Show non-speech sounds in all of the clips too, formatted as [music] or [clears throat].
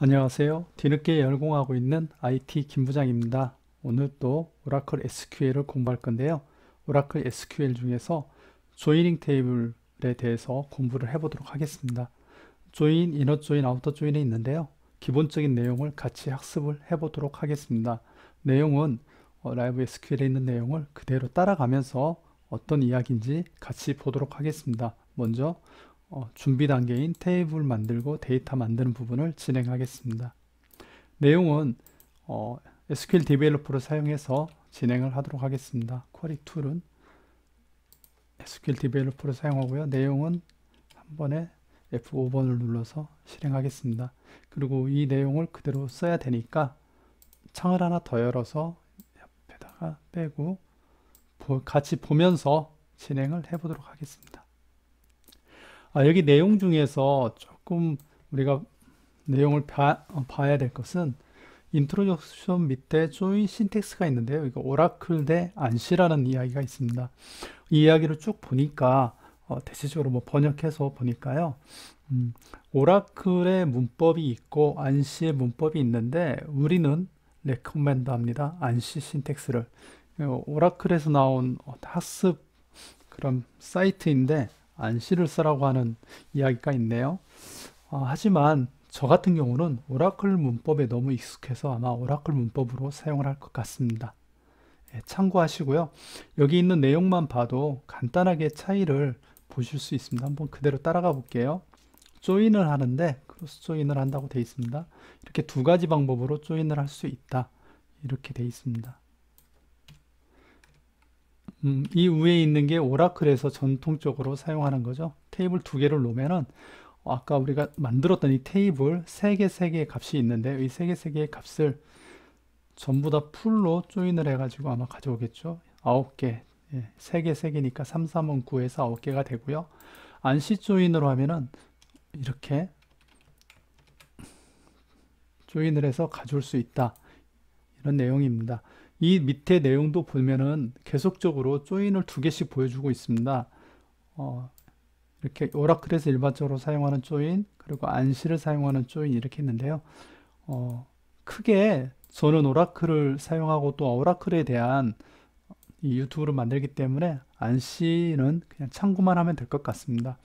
안녕하세요. 뒤늦게 열공하고 있는 IT 김부장입니다. 오늘 또 오라클 SQL을 공부할 건데요. 오라클 SQL 중에서 조이닝 테이블에 대해서 공부를 해보도록 하겠습니다. 조인, 이너 조인, 아우터 조인이 있는데요. 기본적인 내용을 같이 학습을 해보도록 하겠습니다. 내용은 어, 라이브 SQL에 있는 내용을 그대로 따라가면서 어떤 이야기인지 같이 보도록 하겠습니다. 먼저 어, 준비 단계인 테이블 만들고 데이터 만드는 부분을 진행하겠습니다. 내용은 어, SQL 디벨로퍼를 사용해서 진행을 하도록 하겠습니다. 쿼리 툴은 SQL 디벨로퍼를 사용하고요. 내용은 한 번에 F5번을 눌러서 실행하겠습니다. 그리고 이 내용을 그대로 써야 되니까 창을 하나 더 열어서 옆에다가 빼고 같이 보면서 진행을 해보도록 하겠습니다. 아, 여기 내용 중에서 조금 우리가 내용을 봐, 어, 봐야 될 것은 인트로덕션 밑에 조인 신텍스가 있는데요. 이거 오라클 대 안시라는 이야기가 있습니다. 이 이야기를 쭉 보니까 어, 대체적으로 뭐 번역해서 보니까요. 음, 오라클의 문법이 있고 안시의 문법이 있는데 우리는 레코멘드 합니다. 안시 신텍스를. 어, 오라클에서 나온 학습 어, 그런 사이트인데 안씨를 쓰라고 하는 이야기가 있네요. 어, 하지만 저 같은 경우는 오라클 문법에 너무 익숙해서 아마 오라클 문법으로 사용을 할 것 같습니다. 예, 참고하시고요. 여기 있는 내용만 봐도 간단하게 차이를 보실 수 있습니다. 한번 그대로 따라가 볼게요. 조인을 하는데 크로스 조인을 한다고 되어 있습니다. 이렇게 두 가지 방법으로 조인을 할 수 있다. 이렇게 되어 있습니다. 음, 이 위에 있는 게 오라클에서 전통적으로 사용하는 거죠. 테이블 두 개를 놓으면은 아까 우리가 만들었던 이 테이블 3개, 3개의 값이 있는데 이 3개, 3개의 값을 전부 다 풀로 조인을 해가지고 아마 가져오겠죠. 9개, 예, 3개, 3개니까 3, 3은 9에서 9개가 되고요. 안시 조인으로 하면은 이렇게 조인을 해서 가져올 수 있다. 이런 내용입니다. 이 밑에 내용도 보면은 계속적으로 조인을 두 개씩 보여주고 있습니다. 어, 이렇게 오라클에서 일반적으로 사용하는 조인 그리고 안시를 사용하는 조인 이렇게 있는데요. 어, 크게 저는 오라클을 사용하고 또 오라클에 대한 이 유튜브를 만들기 때문에 안시는 그냥 참고만 하면 될 것 같습니다.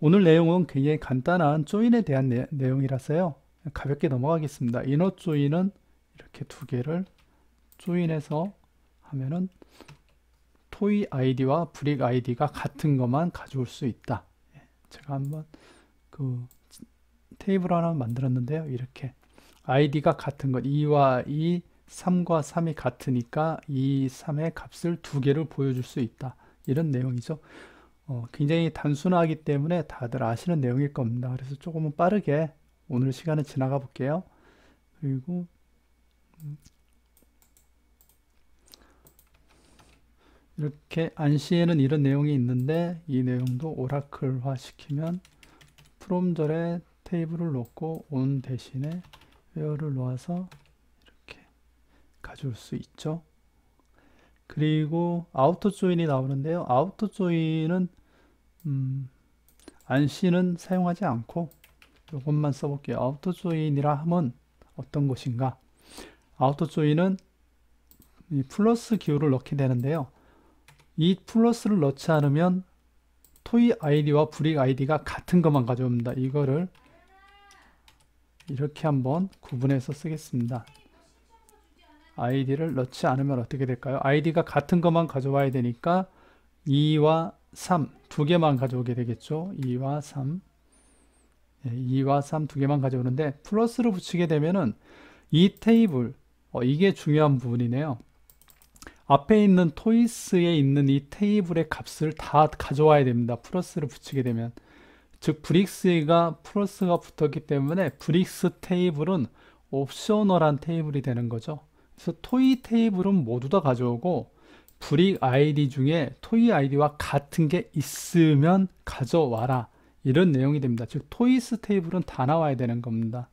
오늘 내용은 굉장히 간단한 조인에 대한 내, 용이라서요 가볍게 넘어가겠습니다. 이너 조인은 이렇게 두 개를 조인해서 하면은 토이 아이디와 브릭 아이디가 같은 것만 가져올 수 있다. 예, 제가 한번 그 테이블 하나 만들었는데요. 이렇게 아이디가 같은 것 2와 2, 3과 3이 같으니까 2, 3의 값을 두 개를 보여줄 수 있다. 이런 내용이죠. 어, 굉장히 단순하기 때문에 다들 아시는 내용일 겁니다. 그래서 조금은 빠르게 오늘 시간을 지나가 볼게요. 그리고 음, 이렇게 안시에는 이런 내용이 있는데 이 내용도 오라클화 시키면 프롬절에 테이블을 놓고온 대신에 웨어를 놓아서 이렇게 가져올 수 있죠. 그리고 아우터 조인이 나오는데요. 아우터 조인은 음, 안시는 사용하지 않고 이것만 써볼게요. 아우터 조인이라 하면 어떤 것인가? 아우터 조인은 플러스 기호를 넣게 되는데요. 이 플러스를 넣지 않으면 토이 아이디와 브릭 아이디가 같은 것만 가져옵니다. 이거를 이렇게 한번 구분해서 쓰겠습니다. 아이디를 넣지 않으면 어떻게 될까요? 아이디가 같은 것만 가져와야 되니까 2와 3 두 개만 가져오게 되겠죠. 2와 3 2와 3 두 개만 가져오는데 플러스를 붙이게 되면은 이 테이블 어, 이게 중요한 부분이네요. 앞에 있는 토이스에 있는 이 테이블의 값을 다 가져와야 됩니다. 플러스를 붙이게 되면 즉 브릭스가 플러스가 붙었기 때문에 브릭스 테이블은 옵셔널한 테이블이 되는 거죠. 그래서 토이 테이블은 모두 다 가져오고 브릭 아이디 중에 토이 아이디와 같은 게 있으면 가져와라 이런 내용이 됩니다. 즉 토이스 테이블은 다 나와야 되는 겁니다.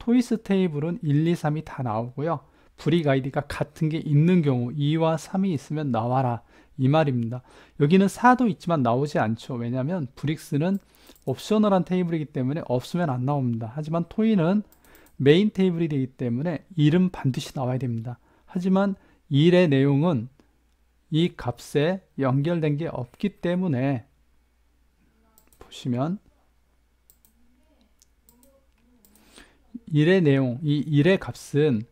토이스 테이블은 1, 2, 3이 다 나오고요. 브릭 아이디가 같은 게 있는 경우 2와 3이 있으면 나와라 이 말입니다. 여기는 4도 있지만 나오지 않죠. 왜냐하면 브릭스는 옵셔널한 테이블이기 때문에 없으면 안 나옵니다. 하지만 토이는 메인 테이블이 되기 때문에 1은 반드시 나와야 됩니다. 하지만 1의 내용은 이 값에 연결된 게 없기 때문에 보시면 1의 내용, 이 1의 값은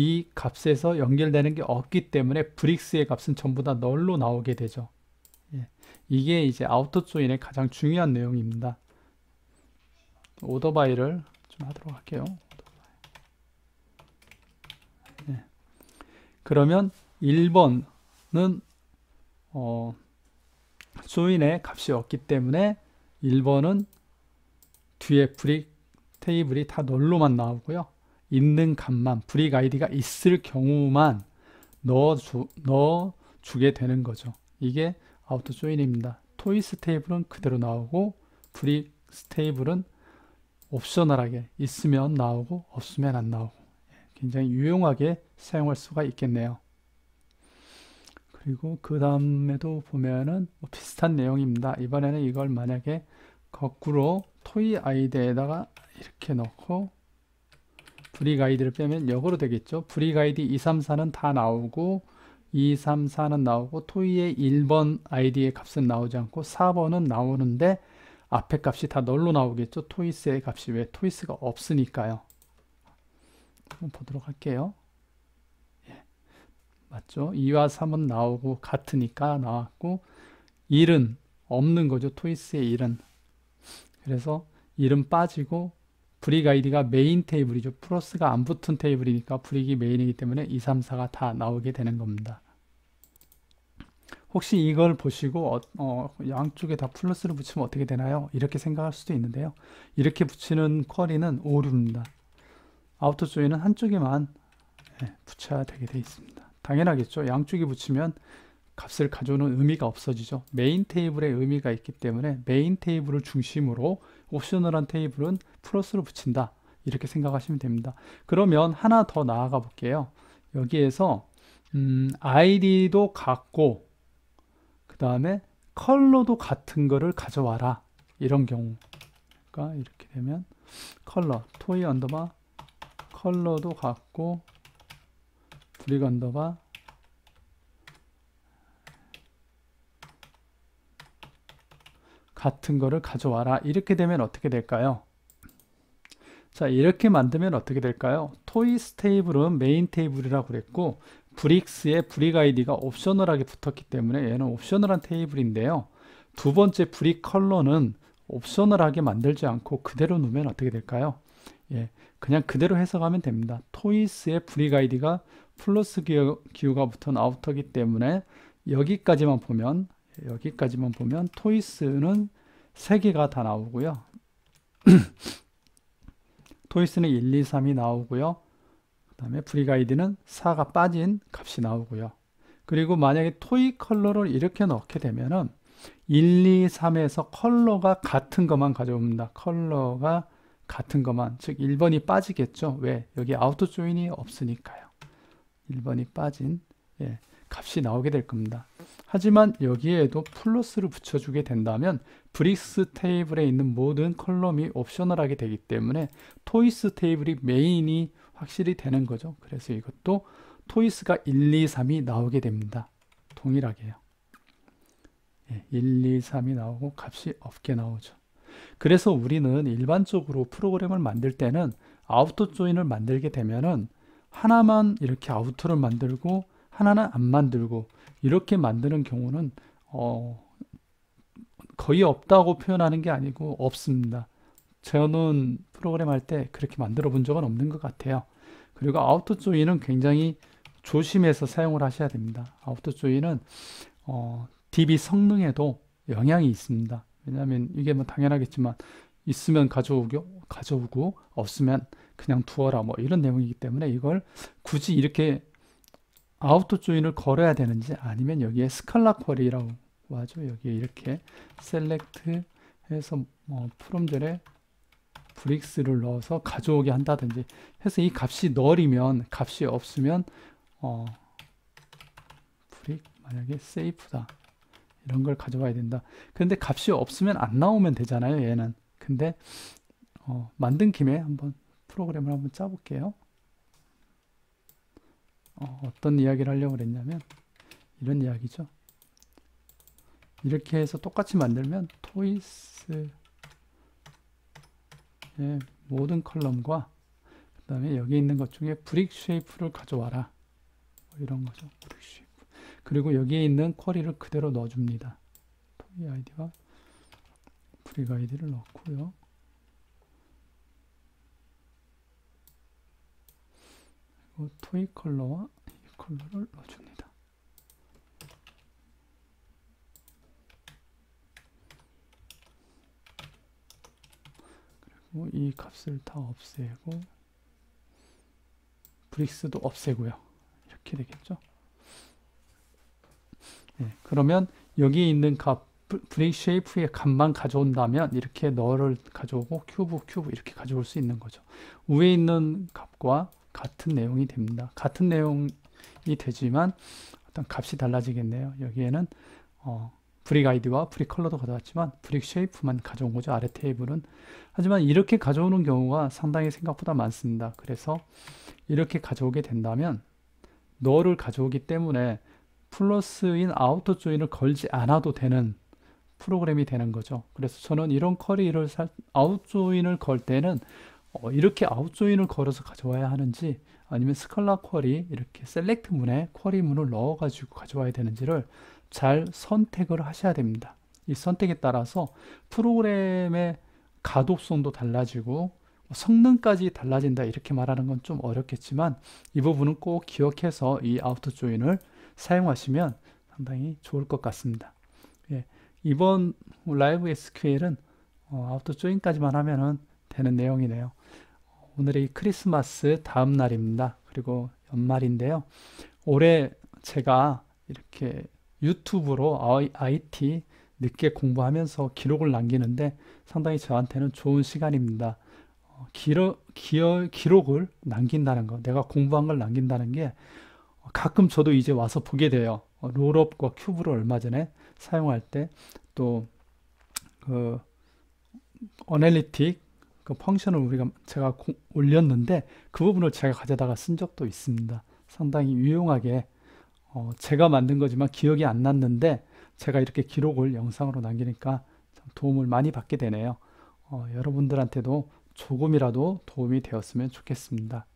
이 값에서 연결되는 게 없기 때문에 브릭스의 값은 전부 다 널로 나오게 되죠. 예. 이게 이제 아웃풋 조인의 가장 중요한 내용입니다. 오더바이를 좀 하도록 할게요. 예. 그러면 1번은 어, 조인의 값이 없기 때문에 1번은 뒤에 브릭 테이블이 다 널로만 나오고요. 있는 값만 브릭 아이디가 있을 경우만 넣어주, 넣어주게 되는 거죠. 이게 아우터 조인입니다. 토이 스테이블은 그대로 나오고 브릭 스테이블은 옵셔널하게 있으면 나오고 없으면 안 나오고 예, 굉장히 유용하게 사용할 수가 있겠네요. 그리고 그 다음에도 보면은 뭐 비슷한 내용입니다. 이번에는 이걸 만약에 거꾸로 토이 아이디에다가 이렇게 넣고 브리 가이드를 빼면 역으로 되겠죠. 브리 가이드 2, 3, 4는 다 나오고 2, 3, 4는 나오고 토이의 1번 아이디의 값은 나오지 않고 4번은 나오는데 앞에 값이 다 널로 나오겠죠. 토이스의 값이 왜 토이스가 없으니까요. 한번 보도록 할게요. 예. 맞죠? 2와 3은 나오고 같으니까 나왔고 1은 없는 거죠. 토이스의 1은. 그래서 1은 빠지고 브릭 아이디가 메인 테이블이죠. 플러스가 안 붙은 테이블이니까 브릭이 메인이기 때문에 2, 3, 4가 다 나오게 되는 겁니다. 혹시 이걸 보시고 어, 어, 양쪽에 다 플러스를 붙이면 어떻게 되나요? 이렇게 생각할 수도 있는데요. 이렇게 붙이는 쿼리는 오류입니다. 아우터 조이는 한쪽에만 예, 붙여야 되게 돼 있습니다. 당연하겠죠. 양쪽에 붙이면 값을 가져오는 의미가 없어지죠. 메인 테이블의 의미가 있기 때문에 메인 테이블을 중심으로 옵셔널한 테이블은 플러스로 붙인다. 이렇게 생각하시면 됩니다. 그러면 하나 더 나아가 볼게요. 여기에서 음, 아이디도 같고 그 다음에 컬러도 같은 거를 가져와라. 이런 경우가 이렇게 되면 컬러 토이 언더바 컬러도 같고 브릭 언더바 같은 거를 가져와라 이렇게 되면 어떻게 될까요? 자 이렇게 만들면 어떻게 될까요? 토이스 테이블은 메인 테이블이라고 그랬고 브릭스의 브릭 아이디가 옵셔널하게 붙었기 때문에 얘는 옵셔널한 테이블인데요. 두 번째 브릭 컬러는 옵셔널하게 만들지 않고 그대로 놓으면 어떻게 될까요? 예, 그냥 그대로 해석하면 됩니다. 토이스의 브릭 아이디가 플러스 기호, 기호가 붙은 아우터기 때문에 여기까지만 보면 여기까지만 보면 토이스는 3개가 다 나오고요. [clears throat] 토이스는 1, 2, 3이 나오고요. 그 다음에 프리가이드는 4가 빠진 값이 나오고요. 그리고 만약에 토이 컬러를 이렇게 넣게 되면은 1, 2, 3에서 컬러가 같은 것만 가져옵니다. 컬러가 같은 것만. 즉 1번이 빠지겠죠. 왜? 여기 아우터 조인이 없으니까요. 1번이 빠진. 예. 값이 나오게 될 겁니다. 하지만 여기에도 플러스를 붙여주게 된다면 브릭스 테이블에 있는 모든 컬럼이 옵셔널하게 되기 때문에 토이스 테이블이 메인이 확실히 되는 거죠. 그래서 이것도 토이스가 1, 2, 3이 나오게 됩니다. 동일하게요. 예, 1, 2, 3이 나오고 값이 없게 나오죠. 그래서 우리는 일반적으로 프로그램을 만들 때는 아우터 조인을 만들게 되면은 하나만 이렇게 아우터를 만들고 하나는 안 만들고 이렇게 만드는 경우는 어, 거의 없다고 표현하는 게 아니고 없습니다. 저는 프로그램 할 때 그렇게 만들어 본 적은 없는 것 같아요. 그리고 아웃풋 조이는 굉장히 조심해서 사용을 하셔야 됩니다. 아웃풋 조이는 어, DB 성능에도 영향이 있습니다. 왜냐하면 이게 뭐 당연하겠지만 있으면 가져오고, 가져오고 없으면 그냥 두어라 뭐 이런 내용이기 때문에 이걸 굳이 이렇게 아웃도 조인을 걸어야 되는지 아니면 여기에 스칼라 쿼리라고 와죠. 여기에 이렇게 셀렉트 해서 어, 뭐 프롬젤에 브릭스를 넣어서 가져오게 한다든지 해서 이 값이 널이면 값이 없으면 어, 브릭 만약에 세이프다 이런 걸 가져와야 된다 근데 값이 없으면 안 나오면 되잖아요 얘는 근데 어, 만든 김에 한번 프로그램을 한번 짜볼게요 어, 떤 이야기를 하려고 그랬냐면 이런 이야기죠. 이렇게 해서 똑같이 만들면 토이스의 모든 컬럼과 그 다음에 여기 있는 것 중에 브릭 쉐이프를 가져와라. 뭐 이런 거죠. 브릭 쉐이프. 그리고 여기에 있는 쿼리를 그대로 넣어줍니다. 토이 아이디와 브릭 아이디를 넣고요. 어, 토이 컬러와 이 컬러를 넣어줍니다. 그리고 이 값을 다 없애고 브릭스도 없애고요. 이렇게 되겠죠? 네, 그러면 여기 있는 값 브릭 쉐이프의 값만 가져온다면 이렇게 너를 가져오고 큐브 큐브 이렇게 가져올 수 있는 거죠. 위에 있는 값과 같은 내용이 됩니다. 같은 내용이 되지만 어떤 값이 달라지겠네요. 여기에는 어, 브릭 아이디와 브릭 컬러도 가져왔지만 브릭 쉐이프만 가져온 거죠. 아래 테이블은. 하지만 이렇게 가져오는 경우가 상당히 생각보다 많습니다. 그래서 이렇게 가져오게 된다면 너를 가져오기 때문에 플러스인 아우터 조인을 걸지 않아도 되는 프로그램이 되는 거죠. 그래서 저는 이런 커리를 살, 아웃 조인을 걸 때는 어, 이렇게 아웃조인을 걸어서 가져와야 하는지 아니면 스컬라 쿼리 이렇게 셀렉트 문에 쿼리 문을 넣어 가지고 가져와야 되는지를 잘 선택을 하셔야 됩니다 이 선택에 따라서 프로그램의 가독성도 달라지고 성능까지 달라진다 이렇게 말하는 건 좀 어렵겠지만 이 부분은 꼭 기억해서 이 아우터 조인을 사용하시면 상당히 좋을 것 같습니다 예, 이번 라이브 SQL은 어, 아우터 조인까지만 하면 되는 내용이네요 오늘이 크리스마스 다음 날입니다. 그리고 연말인데요. 올해 제가 이렇게 유튜브로 IT 늦게 공부하면서 기록을 남기는데 상당히 저한테는 좋은 시간입니다. 어, 기러, 기어, 기록을 남긴다는 거, 내가 공부한 걸 남긴다는 게 가끔 저도 이제 와서 보게 돼요. 어, 롤업과 큐브를 얼마 전에 사용할 때또그 어널리틱 그 펑션을 우리가 제가 공, 올렸는데 그 부분을 제가 가져다가 쓴 적도 있습니다. 상당히 유용하게 어, 제가 만든 거지만 기억이 안 났는데 제가 이렇게 기록을 영상으로 남기니까 도움을 많이 받게 되네요. 어, 여러분들한테도 조금이라도 도움이 되었으면 좋겠습니다.